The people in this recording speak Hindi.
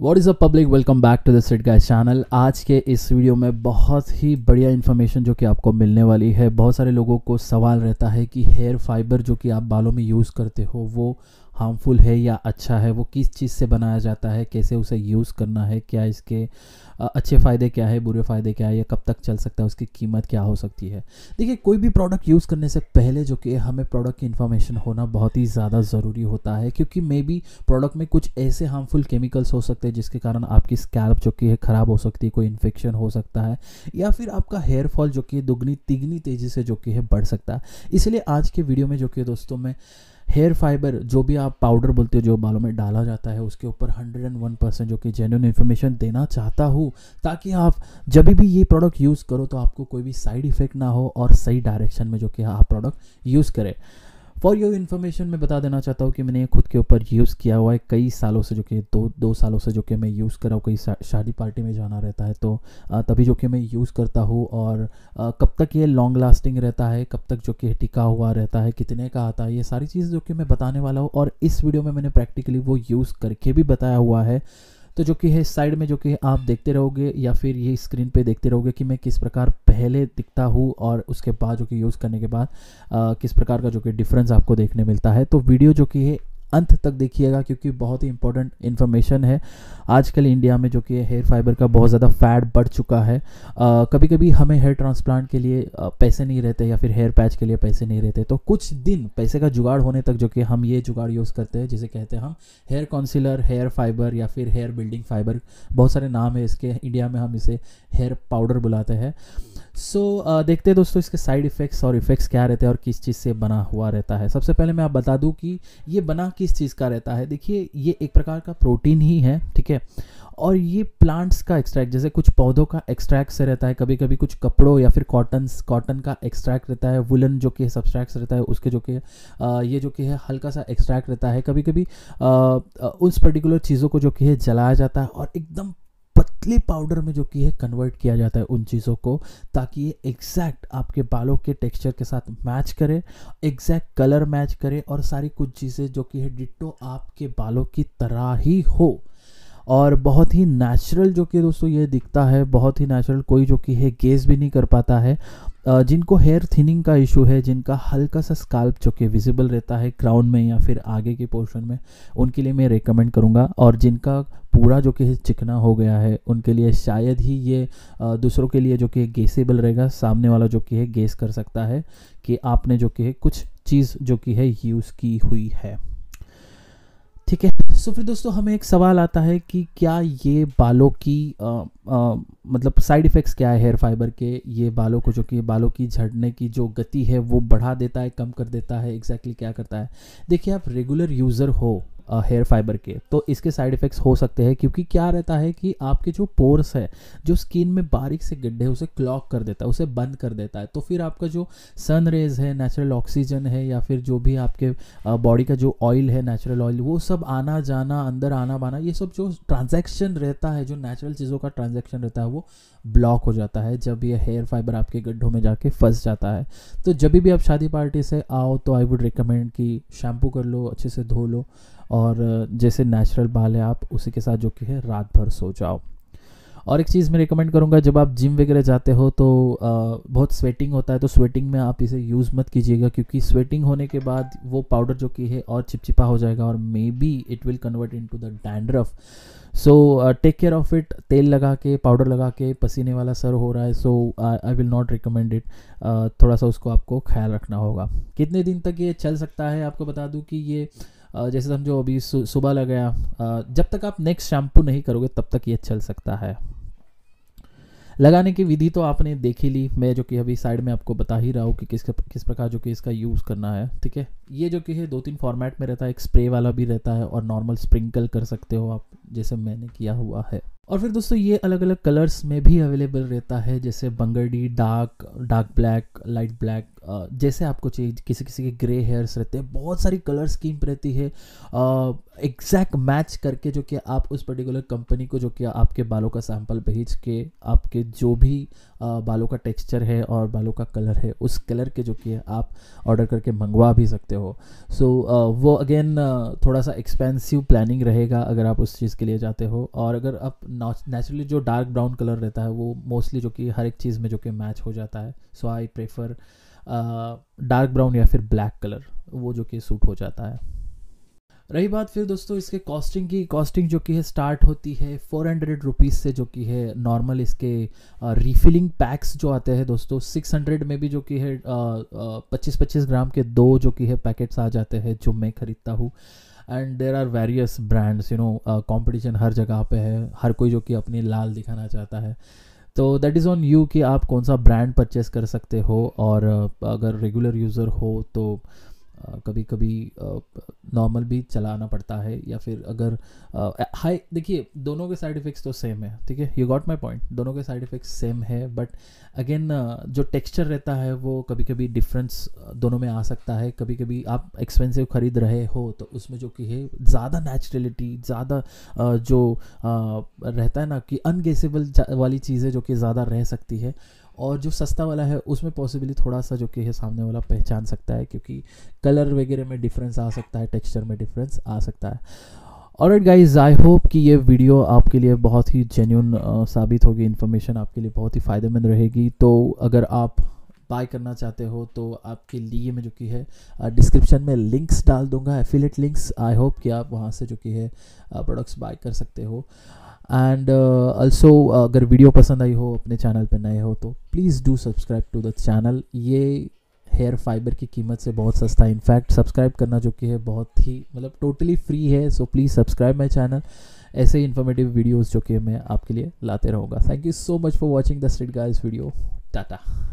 what is a public welcome back to the sit guys channel आज के इस वीडियो में बहुत ही बढ़िया इन्फॉर्मेशन जो कि आपको मिलने वाली है बहुत सारे लोगों को सवाल रहता है कि हेयर फाइबर जो कि आप बालों में यूज़ करते हो वो हार्मफुल है या अच्छा है वो किस चीज़ से बनाया जाता है कैसे उसे यूज़ करना है क्या इसके अच्छे फ़ायदे क्या है बुरे फ़ायदे क्या है या कब तक चल सकता है उसकी कीमत क्या हो सकती है देखिए कोई भी प्रोडक्ट यूज़ करने से पहले जो कि हमें प्रोडक्ट की इन्फॉर्मेशन होना बहुत ही ज़्यादा ज़रूरी होता है क्योंकि मे बी प्रोडक्ट में कुछ ऐसे हार्मफुल केमिकल्स हो सकते हैं जिसके कारण आपकी स्कैल्प जो कि है ख़राब हो सकती है कोई इन्फेक्शन हो सकता है या फिर आपका हेयर फॉल जो कि दुगनी तिगनी तेज़ी से जो कि है बढ़ सकता है इसलिए आज के वीडियो में जो कि दोस्तों मैं हेयर फाइबर जो भी आप पाउडर बोलते हो जो बालों में डाला जाता है उसके ऊपर 101 परसेंट जो कि जेन्यून इन्फॉर्मेशन देना चाहता हूँ ताकि आप जब भी ये प्रोडक्ट यूज़ करो तो आपको कोई भी साइड इफ़ेक्ट ना हो और सही डायरेक्शन में जो कि आप प्रोडक्ट यूज़ करें फॉर योर इन्फॉर्मेशन मैं बता देना चाहता हूँ कि मैंने खुद के ऊपर यूज़ किया हुआ है कई सालों से जो कि दो दो सालों से जो कि मैं यूज़ कर रहा हूँ कई शादी पार्टी में जाना रहता है तो तभी जो कि मैं यूज़ करता हूँ और कब तक ये लॉन्ग लास्टिंग रहता है कब तक जो कि टिका हुआ रहता है कितने का आता है ये सारी चीज़ जो कि मैं बताने वाला हूँ और इस वीडियो में मैंने प्रैक्टिकली वो यूज़ करके भी बताया हुआ है तो जो कि है साइड में जो कि आप देखते रहोगे या फिर ये स्क्रीन पे देखते रहोगे कि मैं किस प्रकार पहले दिखता हूँ और उसके बाद जो कि यूज़ करने के बाद किस प्रकार का जो कि डिफरेंस आपको देखने मिलता है तो वीडियो जो कि है अंत तक देखिएगा क्योंकि बहुत ही इंपॉर्टेंट इन्फॉर्मेशन है आजकल इंडिया में जो कि हेयर फाइबर का बहुत ज़्यादा फैट बढ़ चुका है आ, कभी कभी हमें हेयर ट्रांसप्लांट के लिए पैसे नहीं रहते या फिर हेयर पैच के लिए पैसे नहीं रहते तो कुछ दिन पैसे का जुगाड़ होने तक जो कि हम ये जुगाड़ यूज़ करते हैं जिसे कहते हैं हम हेयर कौंसिलर हेयर फाइबर या फिर हेयर बिल्डिंग फाइबर बहुत सारे नाम है इसके इंडिया में हम इसे हेयर पाउडर बुलाते हैं सो so, uh, देखते हैं दोस्तों इसके साइड इफ़ेक्ट्स और इफ़ेक्ट्स क्या रहते हैं और किस चीज़ से बना हुआ रहता है सबसे पहले मैं आप बता दूं कि ये बना किस चीज़ का रहता है देखिए ये एक प्रकार का प्रोटीन ही है ठीक है और ये प्लांट्स का एक्सट्रैक्ट जैसे कुछ पौधों का एक्सट्रैक्ट से रहता है कभी कभी कुछ कपड़ों या फिर कॉटन कॉटन का एक्सट्रैक्ट रहता है वुलन जो कि सब्सट्रैक्ट रहता है उसके जो कि ये जो कि है हल्का सा एक्सट्रैक्ट रहता है कभी कभी उस पर्टिकुलर चीज़ों को जो कि है जलाया जाता है और एकदम पतले पाउडर में जो कि है कन्वर्ट किया जाता है उन चीज़ों को ताकि ये एग्जैक्ट आपके बालों के टेक्सचर के साथ मैच करे एग्जैक्ट कलर मैच करे और सारी कुछ चीज़ें जो कि है डिटो आपके बालों की तरह ही हो और बहुत ही नेचुरल जो कि दोस्तों ये दिखता है बहुत ही नेचुरल कोई जो कि है गेस भी नहीं कर पाता है जिनको हेयर थिनिंग का इशू है जिनका हल्का सा स्काल्प जो कि विजिबल रहता है क्राउन में या फिर आगे के पोर्शन में उनके लिए मैं रेकमेंड करूँगा और जिनका कूड़ा जो कि चिकना हो गया है उनके लिए शायद ही ये दूसरों के लिए जो कि गेसेबल रहेगा सामने वाला जो कि है गेस कर सकता है कि आपने जो कि है कुछ चीज़ जो कि है यूज़ की हुई है ठीक है सो फिर दोस्तों हमें एक सवाल आता है कि क्या ये बालों की आ, आ, मतलब साइड इफ़ेक्ट्स क्या है हेयर फाइबर के ये बालों को जो कि बालों की झड़ने की जो गति है वो बढ़ा देता है कम कर देता है एग्जैक्टली exactly क्या करता है देखिए आप रेगुलर यूज़र हो हेयर फाइबर के तो इसके साइड इफ़ेक्ट्स हो सकते हैं क्योंकि क्या रहता है कि आपके जो पोर्स है जो स्किन में बारीक से गड्ढे उसे क्लॉक कर देता है उसे बंद कर देता है तो फिर आपका जो सन रेज है नेचुरल ऑक्सीजन है या फिर जो भी आपके बॉडी का जो ऑयल है नेचुरल ऑयल वो सब आना जाना अंदर आना बाना ये सब जो ट्रांजेक्शन रहता है जो नेचुरल चीज़ों का ट्रांजेक्शन रहता है वो ब्लॉक हो जाता है जब ये हेयर फाइबर आपके गड्ढों में जाके फंस जाता है तो जब भी आप शादी पार्टी से आओ तो आई वुड रिकमेंड कि शैम्पू कर लो अच्छे से धो लो और जैसे नेचुरल बाल है आप उसी के साथ जो कि है रात भर सो जाओ और एक चीज़ मैं रिकमेंड करूँगा जब आप जिम वगैरह जाते हो तो बहुत स्वेटिंग होता है तो स्वेटिंग में आप इसे यूज़ मत कीजिएगा क्योंकि स्वेटिंग होने के बाद वो पाउडर जो कि है और चिपचिपा हो जाएगा और maybe it will convert into the dandruff so take care of it तेल लगा के पाउडर लगा के पसीने वाला सर हो रहा है so I will not recommend it थोड़ा सा उसको आपको ख्याल रखना होगा कितने दिन तक ये चल सकता है आपको बता दूँ कि ये uh, जैसे समझो तो अभी सुबह लगाया जब तक आप नेक्स्ट शैम्पू नहीं करोगे तब तक ये चल सकता है लगाने की विधि तो आपने देखी ली मैं जो कि अभी साइड में आपको बता ही रहा हूँ कि किस किस प्रकार जो कि इसका यूज़ करना है ठीक है ये जो कि है दो तीन फॉर्मेट में रहता है एक स्प्रे वाला भी रहता है और नॉर्मल स्प्रिंकल कर सकते हो आप जैसे मैंने किया हुआ है और फिर दोस्तों ये अलग अलग कलर्स में भी अवेलेबल रहता है जैसे बंगड़ी dark dark black light black जैसे आपको चाहिए किसी किसी के ग्रे हेयर्स रहते हैं बहुत सारी कलर स्कीम रहती है एग्जैक्ट मैच करके जो कि आप उस पर्टिकुलर कंपनी को जो कि आपके बालों का सैम्पल भेज के आपके जो भी बालों का टेक्सचर है और बालों का कलर है उस कलर के जो कि आप ऑर्डर करके मंगवा भी सकते हो सो so, वो अगेन थोड़ा सा एक्सपेंसिव प्लानिंग रहेगा अगर आप उस चीज़ के लिए जाते हो और अगर आप नेचुरली जो डार्क ब्राउन कलर रहता है वो मोस्टली जो कि हर एक चीज़ में जो कि मैच हो जाता है so I prefer dark brown या फिर ब्लैक कलर वो जो कि सूट हो जाता है रही बात फिर दोस्तों इसके कॉस्टिंग की कॉस्टिंग जो कि है स्टार्ट होती है फोर हंड्रेड रुपीज़ से जो कि है नॉर्मल इसके रीफिलिंग पैक्स जो आते हैं दोस्तों सिक्स हंड्रेड में भी जो कि है पच्चीस पच्चीस ग्राम के दो जो कि है पैकेट्स आ जाते हैं जो मैं ख़रीदता हूँ and there are various brands you know competition हर जगह पे है हर कोई जो कि अपनी लाल दिखाना चाहता है तो दैट इज़ ऑन यू कि आप कौन सा ब्रांड परचेस कर सकते हो और अगर रेगुलर यूज़र हो तो कभी कभी नॉर्मल भी चलाना पड़ता है या फिर अगर हाई देखिए दोनों के साइड इफ़ेक्ट्स तो सेम है ठीक है यू गॉट माई पॉइंट दोनों के साइड इफ़ेक्ट्स सेम है बट अगेन जो टेक्सचर रहता है वो कभी कभी डिफरेंस दोनों में आ सकता है कभी कभी आप एक्सपेंसिव ख़रीद रहे हो तो उसमें जो कि है ज़्यादा नेचुरलिटी ज़्यादा जो रहता है ना कि अनगेसेबल वाली चीज़ें जो कि ज़्यादा रह सकती है और जो सस्ता वाला है उसमें पॉसिबली थोड़ा सा जो कि है सामने वाला पहचान सकता है क्योंकि कलर वगैरह में डिफरेंस आ सकता है टेक्सचर में डिफरेंस आ सकता है और गाइज आई होप कि ये वीडियो आपके लिए बहुत ही जेन्यून साबित होगी इन्फॉर्मेशन आपके लिए बहुत ही फ़ायदेमंद रहेगी तो अगर आप बाय करना चाहते हो तो आपके लिए मैं जो कि है डिस्क्रिप्शन में लिंक्स डाल दूंगा एफिलेट लिंक्स आई होप कि आप वहाँ से जो कि है प्रोडक्ट्स बाय कर सकते हो एंड ऑल्सो uh, uh, अगर वीडियो पसंद आई हो अपने चैनल पर नए हो तो please do subscribe to the channel ये हेयर फाइबर की कीमत से बहुत सस्ता है इनफैक्ट सब्सक्राइब करना जो कि है बहुत ही मतलब टोटली फ्री है so please subscribe my channel ऐसे ही इन्फॉर्मेटिव वीडियोज़ जो कि मैं आपके लिए लाते रहूँगा thank you so much for watching the street girls video Tata